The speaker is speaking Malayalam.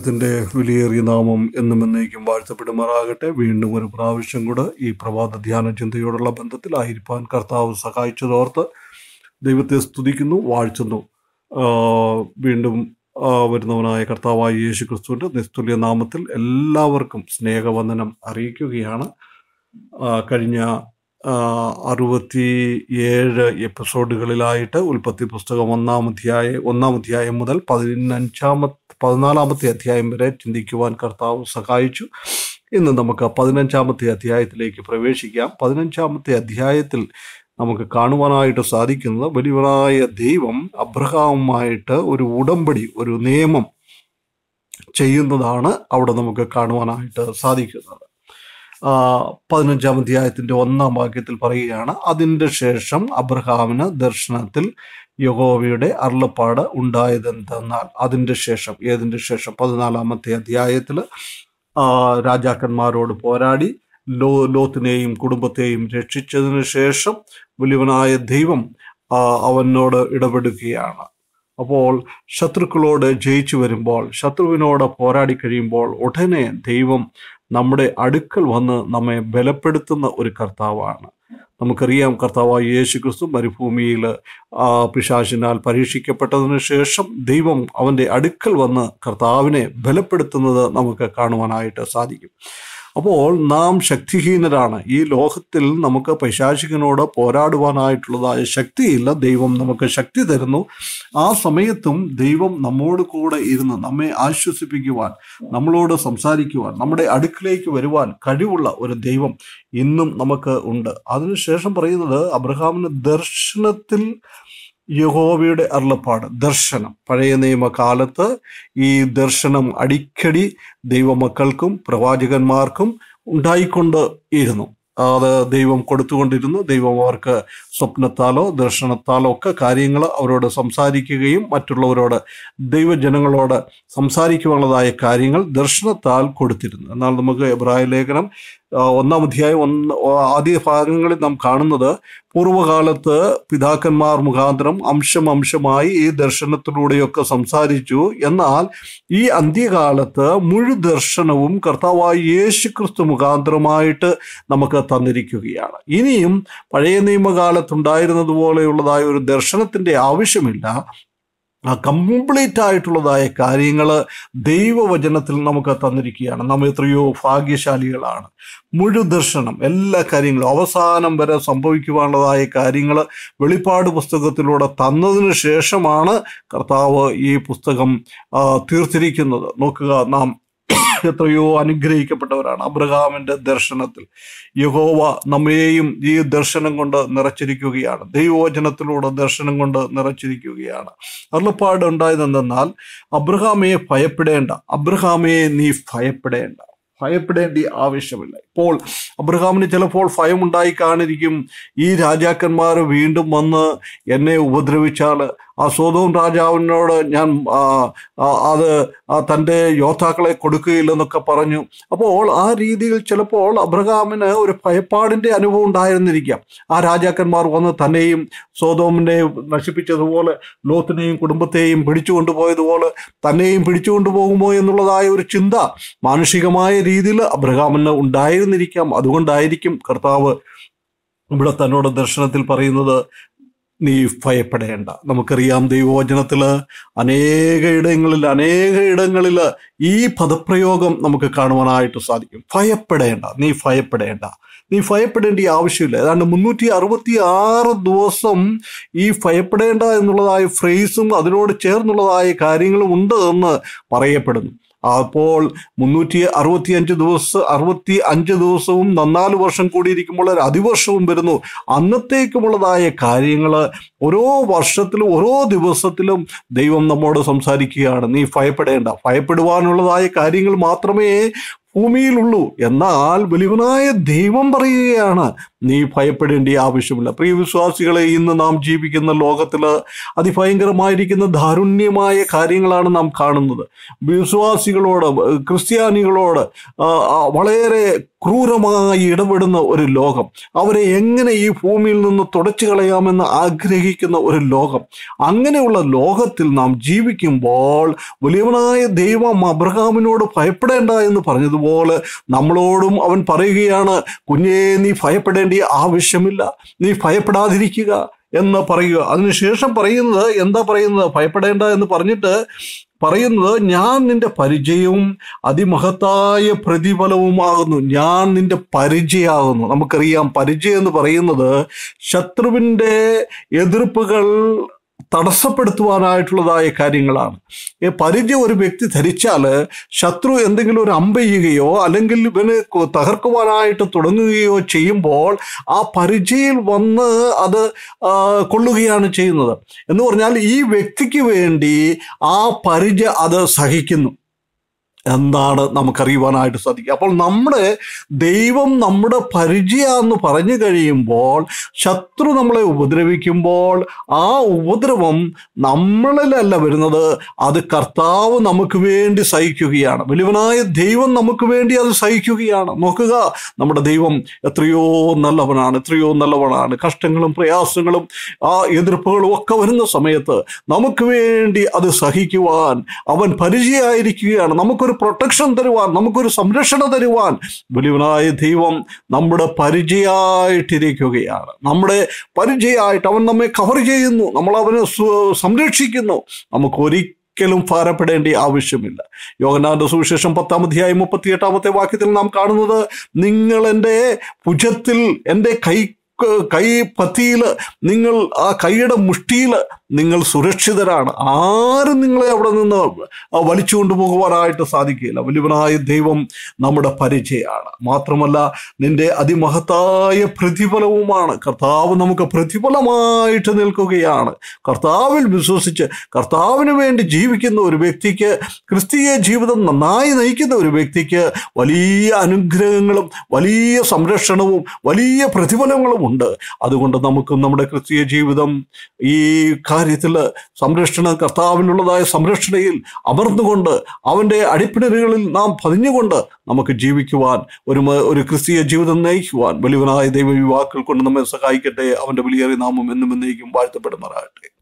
ദൈവത്തിൻ്റെ വിലയേറിയ നാമം എന്നും എന്നേക്കും വാഴ്ത്തപ്പെടുമാറാകട്ടെ വീണ്ടും ഒരു പ്രാവശ്യം കൂടെ ഈ പ്രഭാത ധ്യാന ചിന്തയോടുള്ള ആയിരിപ്പാൻ കർത്താവ് സഹായിച്ചതോർത്ത് ദൈവത്തെ സ്തുതിക്കുന്നു വാഴ്ത്തുന്നു വീണ്ടും വരുന്നവനായ കർത്താവായ യേശു ക്രിസ്തുവിൻ്റെ നിസ്തുല്യ നാമത്തിൽ എല്ലാവർക്കും സ്നേഹവന്ദനം അറിയിക്കുകയാണ് കഴിഞ്ഞ അറുപത്തി ഏഴ് എപ്പിസോഡുകളിലായിട്ട് ഉൽപ്പത്തി പുസ്തകം ഒന്നാം അധ്യായം ഒന്നാം അധ്യായം മുതൽ പതിനഞ്ചാമത്തെ പതിനാലാമത്തെ അധ്യായം വരെ ചിന്തിക്കുവാൻ കർത്താവ് സഹായിച്ചു ഇന്ന് നമുക്ക് പതിനഞ്ചാമത്തെ അധ്യായത്തിലേക്ക് പ്രവേശിക്കാം പതിനഞ്ചാമത്തെ അധ്യായത്തിൽ നമുക്ക് കാണുവാനായിട്ട് സാധിക്കുന്നത് വലിയവരായ ദൈവം അബ്രഹാമുമായിട്ട് ഒരു ഉടമ്പടി ഒരു നിയമം ചെയ്യുന്നതാണ് അവിടെ നമുക്ക് കാണുവാനായിട്ട് സാധിക്കുന്നത് പതിനഞ്ചാം അധ്യായത്തിൻ്റെ ഒന്നാം വാക്യത്തിൽ പറയുകയാണ് അതിൻ്റെ ശേഷം അബ്രഹാമിന് ദർശനത്തിൽ യഹോവയുടെ അരുളപ്പാട് ഉണ്ടായതെന്തെന്നാൽ അതിൻ്റെ ശേഷം ഏതിൻ്റെ ശേഷം പതിനാലാമത്തെ അധ്യായത്തിൽ രാജാക്കന്മാരോട് പോരാടി ലോ ലോത്തിനെയും കുടുംബത്തെയും രക്ഷിച്ചതിന് ശേഷം വലിയവനായ ദൈവം അവനോട് ഇടപെടുകയാണ് അപ്പോൾ ശത്രുക്കളോട് ജയിച്ചു വരുമ്പോൾ ശത്രുവിനോട് പോരാടി കഴിയുമ്പോൾ ഉടനെ ദൈവം നമ്മുടെ അടുക്കൽ വന്ന് നമ്മെ ബലപ്പെടുത്തുന്ന ഒരു കർത്താവാണ് നമുക്കറിയാം കർത്താവായ യേശു ക്രിസ്തു മരുഭൂമിയിൽ പിശാചിനാൽ പരീക്ഷിക്കപ്പെട്ടതിന് ശേഷം ദൈവം അവൻ്റെ അടുക്കൽ വന്ന് കർത്താവിനെ ബലപ്പെടുത്തുന്നത് നമുക്ക് കാണുവാനായിട്ട് സാധിക്കും അപ്പോൾ നാം ശക്തിഹീനരാണ് ഈ ലോകത്തിൽ നമുക്ക് പൈശാചികനോട് പോരാടുവാനായിട്ടുള്ളതായ ശക്തിയില്ല ദൈവം നമുക്ക് ശക്തി തരുന്നു ആ സമയത്തും ദൈവം നമ്മോട് കൂടെ ഇരുന്ന് നമ്മെ ആശ്വസിപ്പിക്കുവാൻ നമ്മളോട് സംസാരിക്കുവാൻ നമ്മുടെ അടുക്കിലേക്ക് വരുവാൻ കഴിവുള്ള ഒരു ദൈവം ഇന്നും നമുക്ക് ഉണ്ട് അതിനുശേഷം പറയുന്നത് അബ്രഹാമിന് ദർശനത്തിൽ യഹോവയുടെ അരുളപ്പാട് ദർശനം പഴയ നിയമകാലത്ത് ഈ ദർശനം അടിക്കടി ദൈവമക്കൾക്കും പ്രവാചകന്മാർക്കും ഉണ്ടായിക്കൊണ്ട് ഇരുന്നു അത് ദൈവം കൊടുത്തുകൊണ്ടിരുന്നു ദൈവം അവർക്ക് സ്വപ്നത്താലോ ദർശനത്താലോ ഒക്കെ കാര്യങ്ങൾ അവരോട് സംസാരിക്കുകയും മറ്റുള്ളവരോട് ദൈവജനങ്ങളോട് സംസാരിക്കുവാനുള്ളതായ കാര്യങ്ങൾ ദർശനത്താൽ കൊടുത്തിരുന്നു എന്നാൽ നമുക്ക് എബ്രായ ലേഖനം ഒന്നാം അധ്യായം ഒന്ന് ആദ്യ ഭാഗങ്ങളിൽ നാം കാണുന്നത് പൂർവ്വകാലത്ത് പിതാക്കന്മാർ മുഖാന്തരം അംശം അംശമായി ഈ ദർശനത്തിലൂടെയൊക്കെ സംസാരിച്ചു എന്നാൽ ഈ അന്ത്യകാലത്ത് മുഴു ദർശനവും കർത്താവായ യേശു ക്രിസ്തു മുഖാന്തരമായിട്ട് നമുക്ക് തന്നിരിക്കുകയാണ് ഇനിയും പഴയ നിയമകാലത്തുണ്ടായിരുന്നതുപോലെയുള്ളതായ ഒരു ദർശനത്തിൻ്റെ ആവശ്യമില്ല ആ കംപ്ലീറ്റ് ആയിട്ടുള്ളതായ കാര്യങ്ങൾ ദൈവവചനത്തിൽ നമുക്ക് തന്നിരിക്കുകയാണ് നമ്മൾ എത്രയോ ഭാഗ്യശാലികളാണ് മുഴുദർശനം എല്ലാ കാര്യങ്ങളും അവസാനം വരെ സംഭവിക്കുവാനുള്ളതായ കാര്യങ്ങൾ വെളിപ്പാട് പുസ്തകത്തിലൂടെ തന്നതിന് ശേഷമാണ് കർത്താവ് ഈ പുസ്തകം തീർത്തിരിക്കുന്നത് നോക്കുക നാം എത്രയോ അനുഗ്രഹിക്കപ്പെട്ടവരാണ് അബ്രഹാമിന്റെ ദർശനത്തിൽ യഹോവ നമ്മയെയും ഈ ദർശനം കൊണ്ട് നിറച്ചിരിക്കുകയാണ് ദൈവവചനത്തിലൂടെ ദർശനം കൊണ്ട് നിറച്ചിരിക്കുകയാണ് അരുളപ്പാട് എന്തെന്നാൽ അബ്രഹാമയെ ഭയപ്പെടേണ്ട അബ്രഹാമയെ നീ ഭയപ്പെടേണ്ട ഭയപ്പെടേണ്ട ആവശ്യമില്ല ഇപ്പോൾ അബ്രഹാമിന് ചിലപ്പോൾ ഭയമുണ്ടായി കാണിരിക്കും ഈ രാജാക്കന്മാർ വീണ്ടും വന്ന് എന്നെ ഉപദ്രവിച്ചാൽ ആ സോതവും രാജാവിനോട് ഞാൻ അത് തൻ്റെ യോദ്ധാക്കളെ കൊടുക്കുകയില്ലെന്നൊക്കെ പറഞ്ഞു അപ്പോൾ ആ രീതിയിൽ ചിലപ്പോൾ അബ്രഹാമിന് ഒരു ഭയപ്പാടിൻ്റെ അനുഭവം ഉണ്ടായിരുന്നിരിക്കാം ആ രാജാക്കന്മാർ വന്ന് തന്നെയും സോതോമിനെ നശിപ്പിച്ചതുപോലെ ലോത്തിനെയും കുടുംബത്തെയും പിടിച്ചു കൊണ്ടുപോയതുപോലെ തന്നെയും പിടിച്ചു കൊണ്ടുപോകുമോ എന്നുള്ളതായ ഒരു ചിന്ത മാനുഷികമായ രീതിയിൽ അബ്രഹാമിന് ഉണ്ടായിരുന്നിരിക്കാം അതുകൊണ്ടായിരിക്കും കർത്താവ് ഇവിടെ തന്നോട് ദർശനത്തിൽ പറയുന്നത് നീ ഭയപ്പെടേണ്ട നമുക്കറിയാം ദൈവവചനത്തിൽ അനേക ഇടങ്ങളിൽ അനേക ഇടങ്ങളിൽ ഈ പദപ്രയോഗം നമുക്ക് കാണുവാനായിട്ട് സാധിക്കും ഭയപ്പെടേണ്ട നീ ഭയപ്പെടേണ്ട നീ ഭയപ്പെടേണ്ട ആവശ്യമില്ല ഏതാണ്ട് മുന്നൂറ്റി അറുപത്തി ആറ് ദിവസം ഈ ഭയപ്പെടേണ്ട എന്നുള്ളതായ ഫ്രേസും അതിനോട് ചേർന്നുള്ളതായ കാര്യങ്ങളും ഉണ്ട് എന്ന് പറയപ്പെടുന്നു അപ്പോൾ മുന്നൂറ്റി അറുപത്തി അഞ്ച് ദിവസം അറുപത്തി അഞ്ച് ദിവസവും നന്നാല് വർഷം കൂടിയിരിക്കുമ്പോൾ ഒരു അതിവർഷവും വരുന്നു അന്നത്തേക്കുമുള്ളതായ കാര്യങ്ങൾ ഓരോ വർഷത്തിലും ഓരോ ദിവസത്തിലും ദൈവം നമ്മോട് സംസാരിക്കുകയാണ് നീ ഭയപ്പെടേണ്ട ഭയപ്പെടുവാനുള്ളതായ കാര്യങ്ങൾ മാത്രമേ ഭൂമിയിലുള്ളൂ എന്നാൽ വലിയവനായ ദൈവം പറയുകയാണ് നീ ഭയപ്പെടേണ്ട ആവശ്യമില്ല പ്രിയ വിശ്വാസികളെ ഇന്ന് നാം ജീവിക്കുന്ന ലോകത്തിൽ അതിഭയങ്കരമായിരിക്കുന്ന ദാരുണ്യമായ കാര്യങ്ങളാണ് നാം കാണുന്നത് വിശ്വാസികളോട് ക്രിസ്ത്യാനികളോട് വളരെ ക്രൂരമായി ഇടപെടുന്ന ഒരു ലോകം അവരെ എങ്ങനെ ഈ ഭൂമിയിൽ നിന്ന് തുടച്ചു കളയാമെന്ന് ആഗ്രഹിക്കുന്ന ഒരു ലോകം അങ്ങനെയുള്ള ലോകത്തിൽ നാം ജീവിക്കുമ്പോൾ വലിയവനായ ദൈവം അബ്രഹാമിനോട് ഭയപ്പെടേണ്ട എന്ന് പറഞ്ഞത് പറയുന്നതുപോലെ നമ്മളോടും അവൻ പറയുകയാണ് കുഞ്ഞേ നീ ഭയപ്പെടേണ്ട ആവശ്യമില്ല നീ ഭയപ്പെടാതിരിക്കുക എന്ന് പറയുക അതിനുശേഷം പറയുന്നത് എന്താ പറയുന്നത് ഭയപ്പെടേണ്ട എന്ന് പറഞ്ഞിട്ട് പറയുന്നത് ഞാൻ നിന്റെ പരിചയവും അതിമഹത്തായ പ്രതിഫലവുമാകുന്നു ഞാൻ നിന്റെ പരിചയമാകുന്നു നമുക്കറിയാം പരിചയം എന്ന് പറയുന്നത് ശത്രുവിൻ്റെ എതിർപ്പുകൾ തടസ്സപ്പെടുത്തുവാനായിട്ടുള്ളതായ കാര്യങ്ങളാണ് ഈ പരിചയം ഒരു വ്യക്തി ധരിച്ചാൽ ശത്രു എന്തെങ്കിലും ഒരു അമ്പെയ്യുകയോ അല്ലെങ്കിൽ ഇവന് തകർക്കുവാനായിട്ട് തുടങ്ങുകയോ ചെയ്യുമ്പോൾ ആ പരിചയിൽ വന്ന് അത് കൊള്ളുകയാണ് ചെയ്യുന്നത് എന്ന് പറഞ്ഞാൽ ഈ വ്യക്തിക്ക് വേണ്ടി ആ പരിച അത് സഹിക്കുന്നു എന്താണ് നമുക്കറിയുവാനായിട്ട് സാധിക്കുക അപ്പോൾ നമ്മുടെ ദൈവം നമ്മുടെ പരിചയമെന്ന് പറഞ്ഞു കഴിയുമ്പോൾ ശത്രു നമ്മളെ ഉപദ്രവിക്കുമ്പോൾ ആ ഉപദ്രവം നമ്മളിലല്ല വരുന്നത് അത് കർത്താവ് നമുക്ക് വേണ്ടി സഹിക്കുകയാണ് വലിയവനായ ദൈവം നമുക്ക് വേണ്ടി അത് സഹിക്കുകയാണ് നോക്കുക നമ്മുടെ ദൈവം എത്രയോ നല്ലവനാണ് എത്രയോ നല്ലവനാണ് കഷ്ടങ്ങളും പ്രയാസങ്ങളും ആ എതിർപ്പുകളും ഒക്കെ വരുന്ന സമയത്ത് നമുക്ക് വേണ്ടി അത് സഹിക്കുവാൻ അവൻ പരിചയമായിരിക്കുകയാണ് നമുക്കൊരു നമുക്കൊരു പ്രൊട്ടക്ഷൻ തരുവാൻ നമുക്കൊരു സംരക്ഷണ തരുവാൻ വലിയവനായ ദൈവം നമ്മുടെ പരിചയമായിട്ടിരിക്കുകയാണ് നമ്മുടെ പരിചയമായിട്ട് അവൻ നമ്മെ കവർ ചെയ്യുന്നു നമ്മൾ അവനെ സംരക്ഷിക്കുന്നു നമുക്ക് ഒരിക്കലും ഭാരപ്പെടേണ്ട ആവശ്യമില്ല യോഗനാഥ സുവിശേഷം പത്താം അധ്യായം എട്ടാമത്തെ വാക്യത്തിൽ നാം കാണുന്നത് നിങ്ങൾ എൻ്റെ ഭുജത്തിൽ എൻ്റെ കൈ കൈ പത്തിയിൽ നിങ്ങൾ ആ കൈയുടെ മുഷ്ടിയിൽ നിങ്ങൾ സുരക്ഷിതരാണ് ആരും നിങ്ങളെ അവിടെ നിന്ന് വലിച്ചു കൊണ്ടുപോകുവാനായിട്ട് സാധിക്കില്ല വലിയവനായ ദൈവം നമ്മുടെ പരിചയമാണ് മാത്രമല്ല നിന്റെ അതിമഹത്തായ പ്രതിഫലവുമാണ് കർത്താവ് നമുക്ക് പ്രതിഫലമായിട്ട് നിൽക്കുകയാണ് കർത്താവിൽ വിശ്വസിച്ച് കർത്താവിന് വേണ്ടി ജീവിക്കുന്ന ഒരു വ്യക്തിക്ക് ക്രിസ്തീയ ജീവിതം നന്നായി നയിക്കുന്ന ഒരു വ്യക്തിക്ക് വലിയ അനുഗ്രഹങ്ങളും വലിയ സംരക്ഷണവും വലിയ പ്രതിഫലങ്ങളും ഉണ്ട് അതുകൊണ്ട് നമുക്ക് നമ്മുടെ ക്രിസ്തീയ ജീവിതം ഈ കാര്യത്തിൽ സംരക്ഷണ കർത്താവിനുള്ളതായ സംരക്ഷണയിൽ അമർന്നുകൊണ്ട് അവൻ്റെ അടിപ്പിണരുകളിൽ നാം പതിഞ്ഞുകൊണ്ട് നമുക്ക് ജീവിക്കുവാൻ ഒരു ഒരു ക്രിസ്തീയ ജീവിതം നയിക്കുവാൻ വലിയവനായ ദൈവ യുവാക്കൾ കൊണ്ട് നമ്മെ സഹായിക്കട്ടെ അവൻ്റെ വലിയേറിയ നാമം എന്നും എന്നേക്കും വാഴ്ത്തപ്പെടുമാറാകട്ടെ